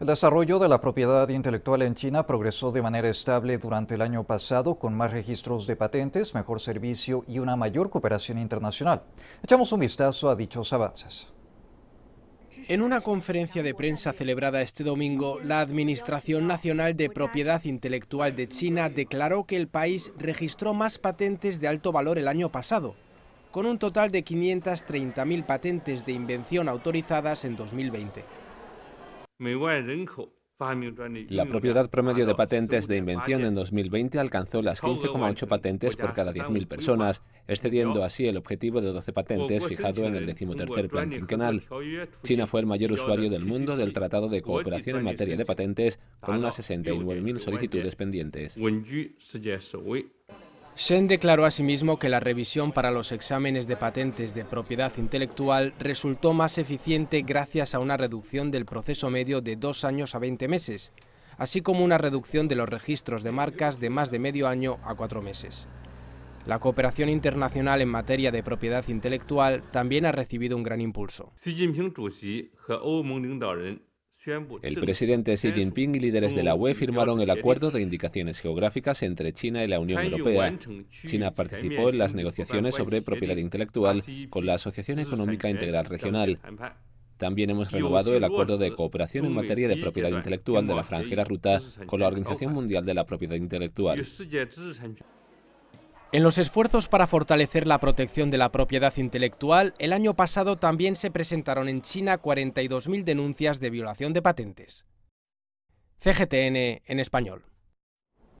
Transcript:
El desarrollo de la propiedad intelectual en China progresó de manera estable durante el año pasado con más registros de patentes, mejor servicio y una mayor cooperación internacional. Echamos un vistazo a dichos avances. En una conferencia de prensa celebrada este domingo, la Administración Nacional de Propiedad Intelectual de China declaró que el país registró más patentes de alto valor el año pasado, con un total de 530.000 patentes de invención autorizadas en 2020. La propiedad promedio de patentes de invención en 2020 alcanzó las 15,8 patentes por cada 10.000 personas, excediendo así el objetivo de 12 patentes fijado en el decimotercer plan quinquenal. China fue el mayor usuario del mundo del Tratado de Cooperación en materia de patentes, con unas 69.000 solicitudes pendientes. Shen declaró asimismo que la revisión para los exámenes de patentes de propiedad intelectual resultó más eficiente gracias a una reducción del proceso medio de dos años a 20 meses, así como una reducción de los registros de marcas de más de medio año a cuatro meses. La cooperación internacional en materia de propiedad intelectual también ha recibido un gran impulso. El presidente Xi Jinping y líderes de la UE firmaron el acuerdo de indicaciones geográficas entre China y la Unión Europea. China participó en las negociaciones sobre propiedad intelectual con la Asociación Económica Integral Regional. También hemos renovado el acuerdo de cooperación en materia de propiedad intelectual de la Franjera Ruta con la Organización Mundial de la Propiedad Intelectual. En los esfuerzos para fortalecer la protección de la propiedad intelectual, el año pasado también se presentaron en China 42.000 denuncias de violación de patentes. CGTN en español.